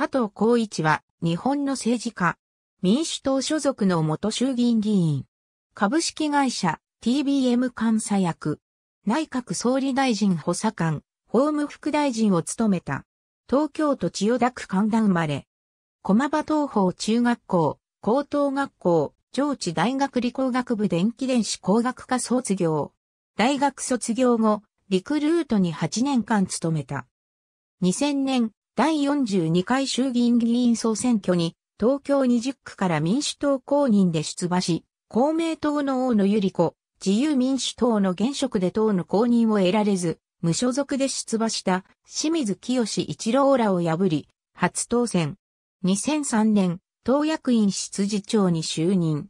加藤孝一は、日本の政治家、民主党所属の元衆議院議員、株式会社 TBM 監査役、内閣総理大臣補佐官、法務副大臣を務めた、東京都千代田区神田生まれ、駒場東方中学校、高等学校、上智大学理工学部電気電子工学科卒業。大学卒業後、リクルートに8年間勤めた。2000年、第42回衆議院議員総選挙に、東京20区から民主党公認で出馬し、公明党の大野由里子、自由民主党の現職で党の公認を得られず、無所属で出馬した清水清一郎らを破り、初当選。2003年、党役員室次長に就任。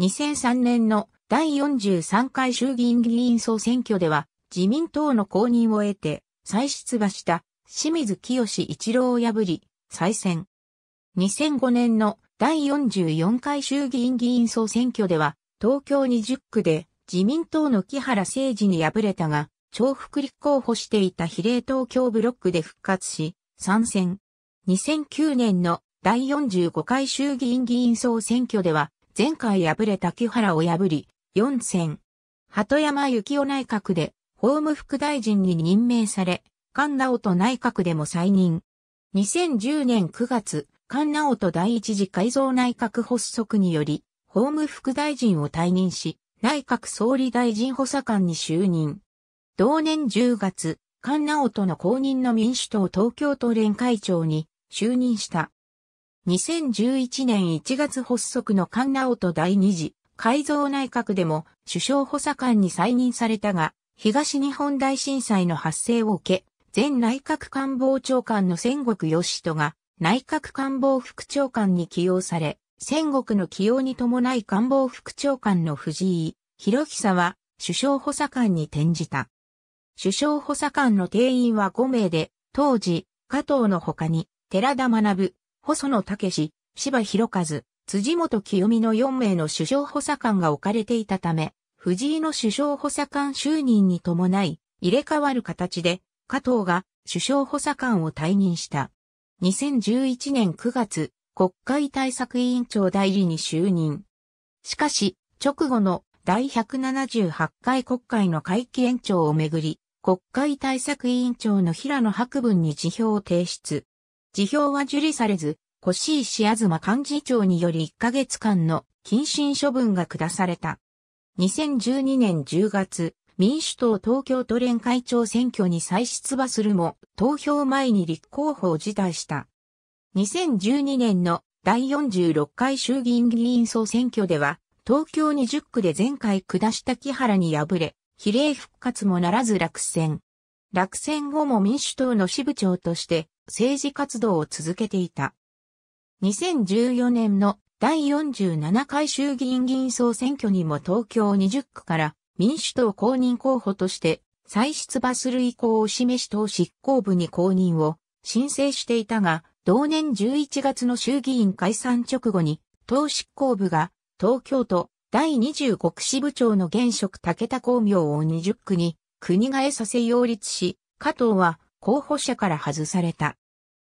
2003年の第43回衆議院議員総選挙では、自民党の公認を得て、再出馬した清水清一郎を破り、再選。2005年の第44回衆議院議員総選挙では、東京20区で自民党の木原誠治に敗れたが、重複立候補していた比例東京ブロックで復活し、参戦。2009年の第45回衆議院議員総選挙では、前回敗れた木原を破り、4選。鳩山幸夫内閣で、法務副大臣に任命され、菅直人内閣でも再任。2010年9月、菅直人第一次改造内閣発足により、法務副大臣を退任し、内閣総理大臣補佐官に就任。同年10月、菅直人の後任の民主党東京都連会長に就任した。2011年1月発足の菅直人第二次改造内閣でも首相補佐官に再任されたが、東日本大震災の発生を受け、前内閣官房長官の戦国義人が内閣官房副長官に起用され、戦国の起用に伴い官房副長官の藤井、博久は首相補佐官に転じた。首相補佐官の定員は5名で、当時、加藤の他に、寺田学、細野武、柴博和、辻元清美の4名の首相補佐官が置かれていたため、藤井の首相補佐官就任に伴い、入れ替わる形で、加藤が首相補佐官を退任した。2011年9月、国会対策委員長代理に就任。しかし、直後の第178回国会の会期延長をめぐり、国会対策委員長の平野博文に辞表を提出。辞表は受理されず、越石東幹事長により1ヶ月間の謹慎処分が下された。2012年10月、民主党東京都連会長選挙に再出馬するも、投票前に立候補を辞退した。2012年の第46回衆議院議員総選挙では、東京20区で前回下した木原に敗れ、比例復活もならず落選。落選後も民主党の支部長として政治活動を続けていた。2014年の第47回衆議院議員総選挙にも東京20区から民主党公認候補として、再出馬する意向を示し党執行部に公認を申請していたが、同年11月の衆議院解散直後に、党執行部が東京都第25国支部長の現職武田光明を20区に国替えさせ擁立し、加藤は候補者から外された。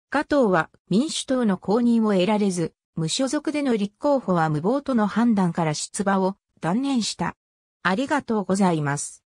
加藤は民主党の公認を得られず、無所属での立候補は無謀との判断から出馬を断念した。ありがとうございます。